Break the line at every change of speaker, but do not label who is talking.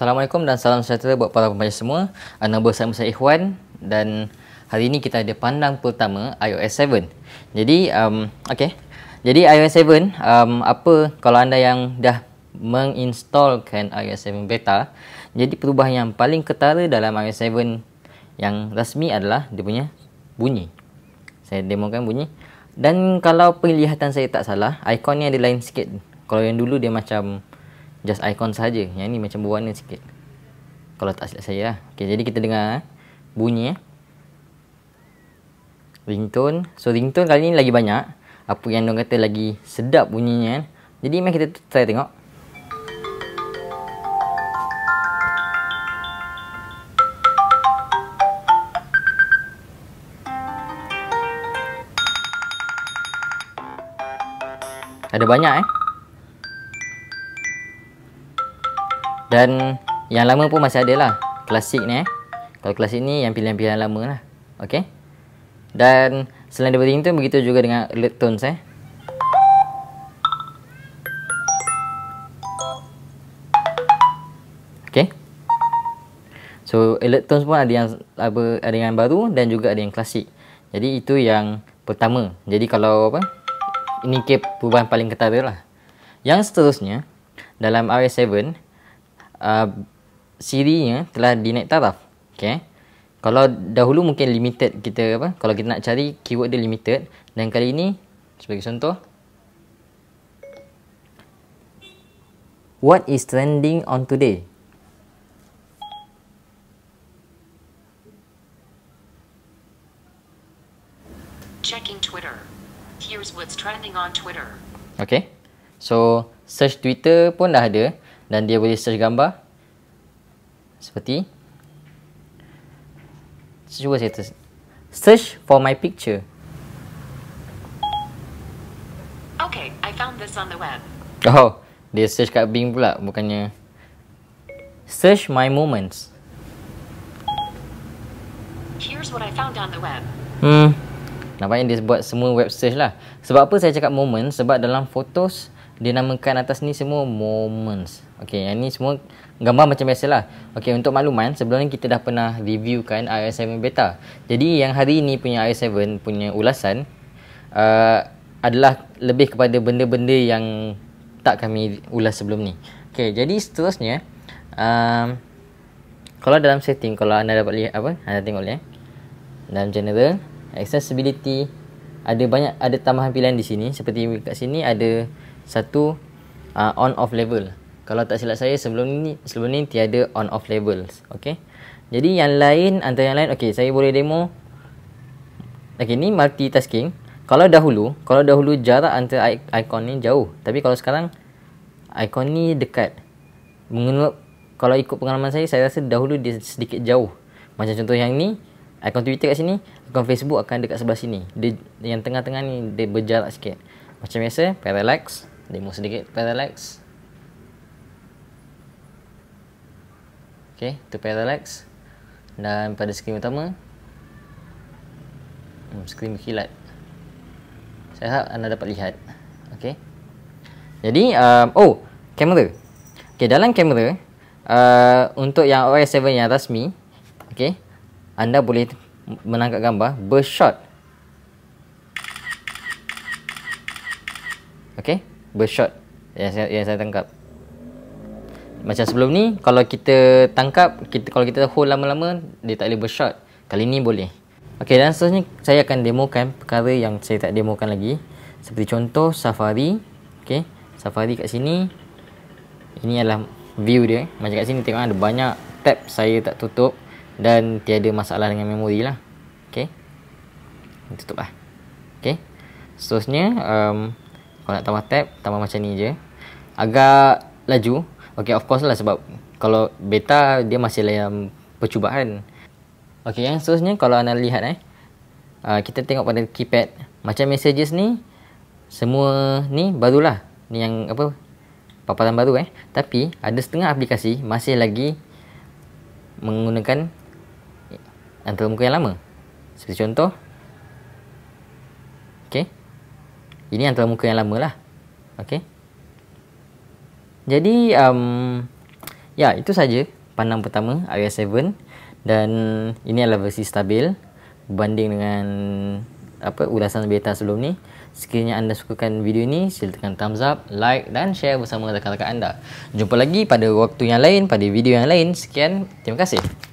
Assalamualaikum dan salam sejahtera buat para pembaca semua. Anda bersama saya Ikhwan dan hari ini kita ada pandang pertama iOS 7. Jadi um okey. Jadi iOS 7 um apa kalau anda yang dah menginstalkan iOS 7 beta, jadi perubahan yang paling ketara dalam iOS 7 yang rasmi adalah dia punya bunyi. Saya demokan bunyi dan kalau penglihatan saya tak salah, ikonnya ni ada lain sikit. Kalau yang dulu dia macam just icon saja yang ni macam berwarna sikit kalau tak silap saya lah okay, jadi kita dengar eh. bunyi eh. ringtone so ringtone kali ni lagi banyak apa yang orang kata lagi sedap bunyinya kan jadi mari kita try tengok ada banyak eh Dan yang lama pun masih ada lah Klasik ni eh Kalau klasik ni yang pilihan-pilihan lama lah Okay Dan selain daripada ringtone begitu juga dengan alert tones eh Okay So alert tones pun ada yang apa, ada yang baru dan juga ada yang klasik Jadi itu yang pertama Jadi kalau apa Ini kip perubahan paling ketara lah Yang seterusnya Dalam RS7 uh, sirinya telah dinaik taraf. Okay. Kalau dahulu mungkin limited kita apa? Kalau kita nak cari keyword dia limited dan kali ini sebagai contoh What is trending on today? Checking Twitter. Here's what's trending on Twitter. Okay. So search Twitter pun dah ada dan dia boleh search gambar seperti cuba saya ter- search for my picture okay i found this on the web oh dia search kat Bing pula bukannya search my moments here's what i found on the web hmm Nampaknya dia buat semua web search lah Sebab apa saya cakap moment Sebab dalam photos dia namakan atas ni semua moments. Okey, yang ni semua gambar macam biasalah. Okey, untuk makluman, sebelum ni kita dah pernah review kan iOS 7 beta. Jadi yang hari ini punya iOS 7 punya ulasan uh, adalah lebih kepada benda-benda yang tak kami ulas sebelum ni. Okey, jadi seterusnya um, kalau dalam setting kalau anda dapat lihat apa? Anda tengok boleh. Dalam general, accessibility ada banyak ada tambahan pilihan di sini seperti kat sini ada satu uh, on off level. Kalau tak silap saya sebelum ni sebelum ni tiada on off levels, okey. Jadi yang lain antara yang lain okey, saya boleh demo. Okey, ni multitasking. Kalau dahulu, kalau dahulu jarak antara ikon ni jauh, tapi kalau sekarang ikon ni dekat. Mengenut kalau ikut pengalaman saya, saya rasa dahulu dia sedikit jauh. Macam contoh yang ni, icon Twitter kat sini, ikon Facebook akan dekat sebelah sini. Dia, yang tengah-tengah ni, dia berjarak sikit. Macam biasa, parallax demo sedikit parallax ok tu parallax dan pada skrin utama hmm, skrin berkilat saya harap anda dapat lihat ok jadi um, oh kamera ok dalam kamera uh, untuk yang OS 7 yang rasmi ok anda boleh menangkap gambar burst shot Okay, bershot yang saya, yang saya tangkap macam sebelum ni kalau kita tangkap kita kalau kita hold lama-lama dia tak boleh bershot kali ni boleh okey dan seterusnya saya akan demokan perkara yang saya tak demokan lagi seperti contoh safari okey safari kat sini ini adalah view dia macam kat sini tengok ada banyak tab saya tak tutup dan tiada masalah dengan memori lah okey tutup lah okey seterusnya um, kalau nak tambah tab tambah macam ni je agak laju okay. of course lah sebab kalau beta dia masih layan percubaan Okay yang seterusnya kalau anda lihat eh uh, kita tengok pada keypad macam messages ni semua ni barulah ni yang apa papatan baru eh tapi ada setengah aplikasi masih lagi menggunakan antara muka yang lama seperti contoh okay. Ini antara muka yang lama lah. Okay. Jadi, um, ya itu saja pandang pertama Aria 7 dan ini adalah versi stabil berbanding dengan apa ulasan beta sebelum ni. Sekiranya anda sukakan video ini, sila tekan thumbs up, like dan share bersama rakan-rakan anda. Jumpa lagi pada waktu yang lain, pada video yang lain. Sekian, terima kasih.